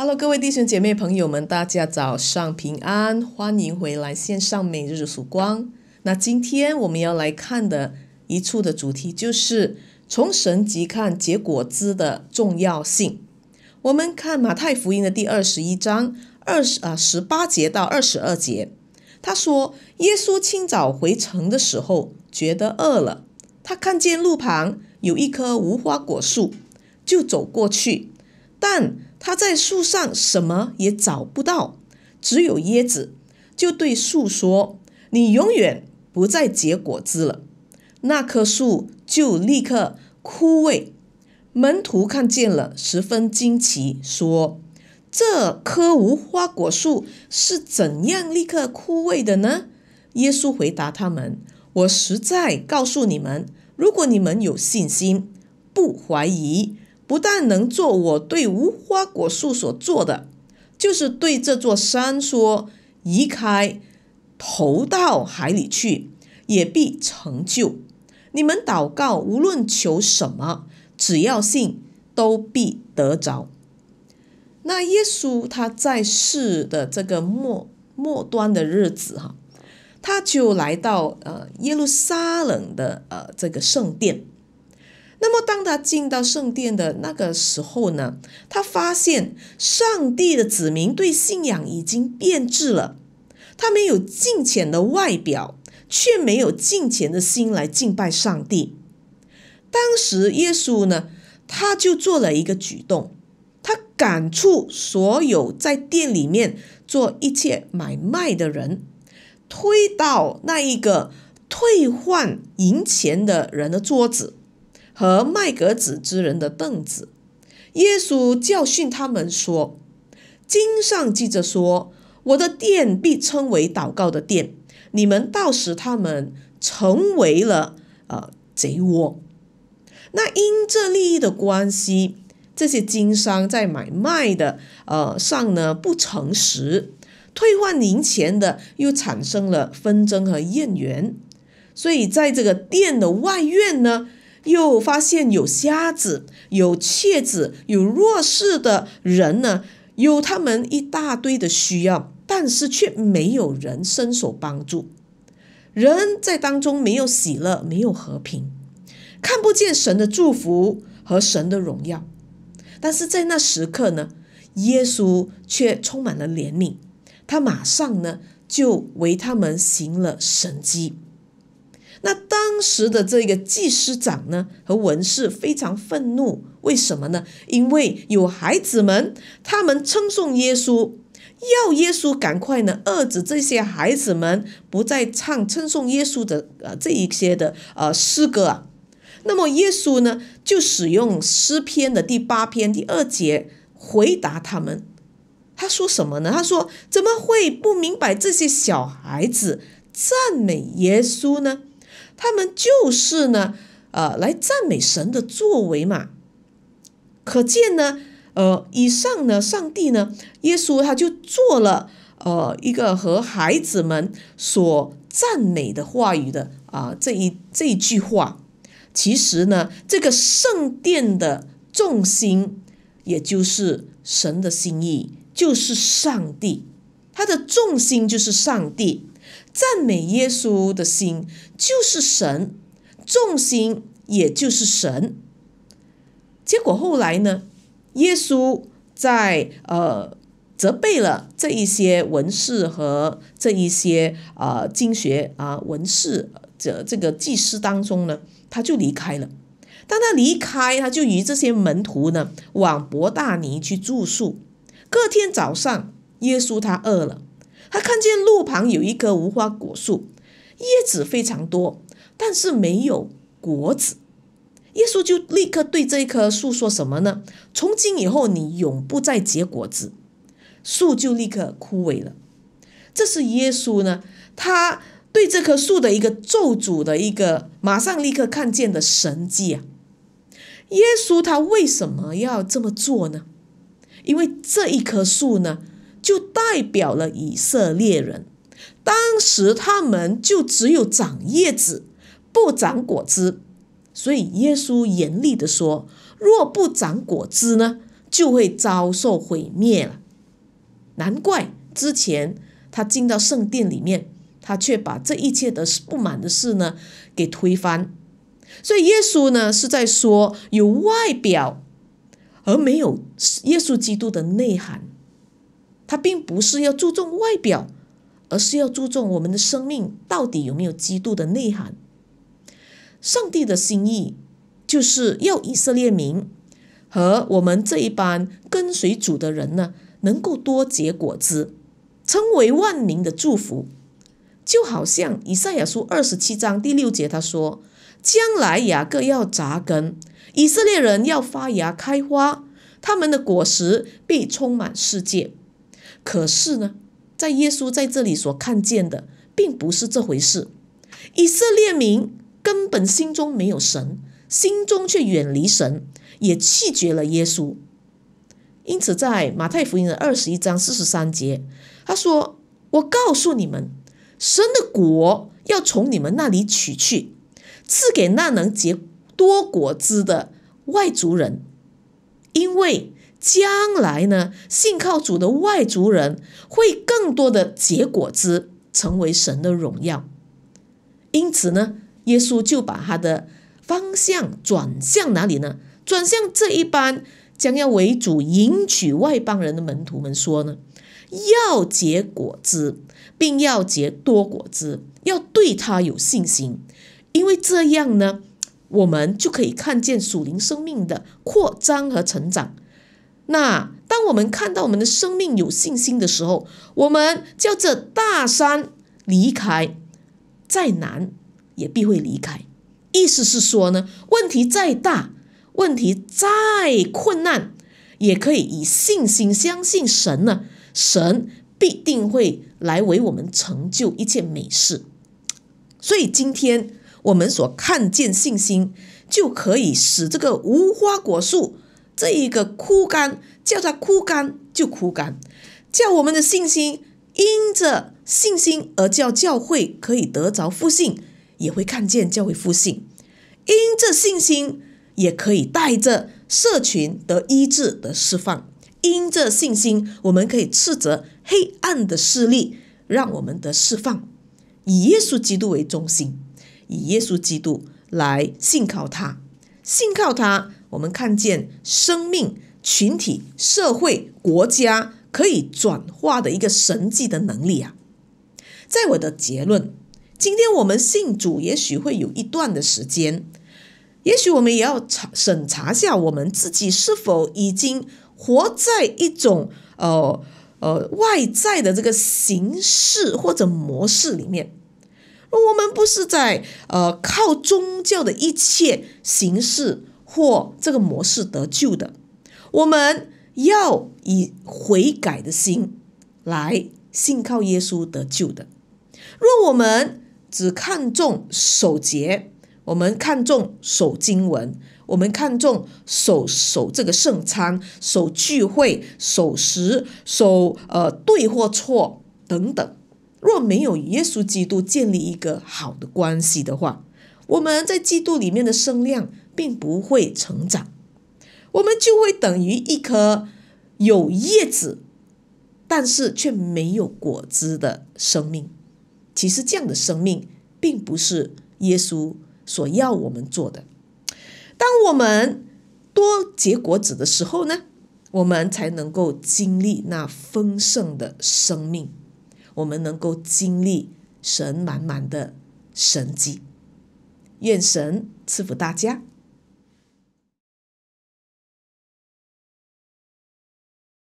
Hello，各位弟兄姐妹朋友们，大家早上平安，欢迎回来线上每日曙光。那今天我们要来看的一处的主题就是从神籍看结果子的重要性。我们看马太福音的第二十一章二十啊十八节到二十二节，他说，耶稣清早回城的时候，觉得饿了，他看见路旁有一棵无花果树，就走过去，但他在树上什么也找不到，只有椰子，就对树说：“你永远不再结果子了。”那棵树就立刻枯萎。门徒看见了，十分惊奇，说：“这棵无花果树是怎样立刻枯萎的呢？”耶稣回答他们：“我实在告诉你们，如果你们有信心，不怀疑。”不但能做我对无花果树所做的，就是对这座山说移开，投到海里去，也必成就。你们祷告，无论求什么，只要信，都必得着。那耶稣他在世的这个末末端的日子，哈，他就来到呃耶路撒冷的呃这个圣殿。那么，当他进到圣殿的那个时候呢，他发现上帝的子民对信仰已经变质了。他没有金钱的外表，却没有金钱的心来敬拜上帝。当时，耶稣呢，他就做了一个举动，他赶出所有在店里面做一切买卖的人，推到那一个退换银钱的人的桌子。和卖格子之人的凳子，耶稣教训他们说：“经上记着说，我的殿必称为祷告的殿。你们到时他们成为了呃贼窝。”那因这利益的关系，这些经商在买卖的呃上呢不诚实，退换零钱的又产生了纷争和怨言，所以在这个殿的外院呢。又发现有瞎子、有瘸子、有弱势的人呢，有他们一大堆的需要，但是却没有人伸手帮助。人在当中没有喜乐，没有和平，看不见神的祝福和神的荣耀。但是在那时刻呢，耶稣却充满了怜悯，他马上呢就为他们行了神迹。那当时的这个祭司长呢和文士非常愤怒，为什么呢？因为有孩子们，他们称颂耶稣，要耶稣赶快呢遏制这些孩子们不再唱称颂耶稣的呃这一些的呃诗歌。那么耶稣呢就使用诗篇的第八篇第二节回答他们，他说什么呢？他说怎么会不明白这些小孩子赞美耶稣呢？他们就是呢，呃，来赞美神的作为嘛。可见呢，呃，以上呢，上帝呢，耶稣他就做了，呃，一个和孩子们所赞美的话语的啊这一这一句话。其实呢，这个圣殿的重心，也就是神的心意，就是上帝，它的重心就是上帝。赞美耶稣的心就是神，重心也就是神。结果后来呢，耶稣在呃责备了这一些文士和这一些啊经学啊文士这这个祭司当中呢，他就离开了。当他离开，他就与这些门徒呢往伯大尼去住宿。隔天早上，耶稣他饿了。他看见路旁有一棵无花果树，叶子非常多，但是没有果子。耶稣就立刻对这一棵树说什么呢？从今以后，你永不再结果子，树就立刻枯萎了。这是耶稣呢，他对这棵树的一个咒诅的一个，马上立刻看见的神迹啊！耶稣他为什么要这么做呢？因为这一棵树呢？就代表了以色列人，当时他们就只有长叶子，不长果子，所以耶稣严厉地说：“若不长果子呢，就会遭受毁灭了。”难怪之前他进到圣殿里面，他却把这一切的不满的事呢给推翻。所以耶稣呢是在说，有外表而没有耶稣基督的内涵。他并不是要注重外表，而是要注重我们的生命到底有没有基督的内涵。上帝的心意就是要以色列民和我们这一班跟随主的人呢，能够多结果子，成为万民的祝福。就好像以赛亚书二十七章第六节他说：“将来雅各要扎根，以色列人要发芽开花，他们的果实必充满世界。”可是呢，在耶稣在这里所看见的，并不是这回事。以色列民根本心中没有神，心中却远离神，也拒绝了耶稣。因此，在马太福音的二十一章四十三节，他说：“我告诉你们，神的国要从你们那里取去，赐给那能结多果子的外族人，因为。”将来呢，信靠主的外族人会更多的结果子，成为神的荣耀。因此呢，耶稣就把他的方向转向哪里呢？转向这一班将要为主迎娶外邦人的门徒们说呢，要结果子，并要结多果子，要对他有信心，因为这样呢，我们就可以看见属灵生命的扩张和成长。那当我们看到我们的生命有信心的时候，我们叫这大山离开，再难也必会离开。意思是说呢，问题再大，问题再困难，也可以以信心相信神呢，神必定会来为我们成就一切美事。所以今天我们所看见信心，就可以使这个无花果树。这一个枯干，叫它枯干就枯干，叫我们的信心因着信心而叫教会可以得着复兴，也会看见教会复兴。因着信心，也可以带着社群得医治得释放。因着信心，我们可以斥责黑暗的势力，让我们得释放。以耶稣基督为中心，以耶稣基督来信靠他，信靠他。我们看见生命、群体、社会、国家可以转化的一个神迹的能力啊！在我的结论，今天我们信主，也许会有一段的时间，也许我们也要查审查下我们自己是否已经活在一种呃呃外在的这个形式或者模式里面。而我们不是在呃靠宗教的一切形式。或这个模式得救的，我们要以悔改的心来信靠耶稣得救的。若我们只看重守节，我们看重守经文，我们看重守守这个圣餐、守聚会、守时、守呃对或错等等，若没有耶稣基督建立一个好的关系的话，我们在基督里面的生量。并不会成长，我们就会等于一颗有叶子，但是却没有果子的生命。其实这样的生命，并不是耶稣所要我们做的。当我们多结果子的时候呢，我们才能够经历那丰盛的生命，我们能够经历神满满的神迹。愿神赐福大家。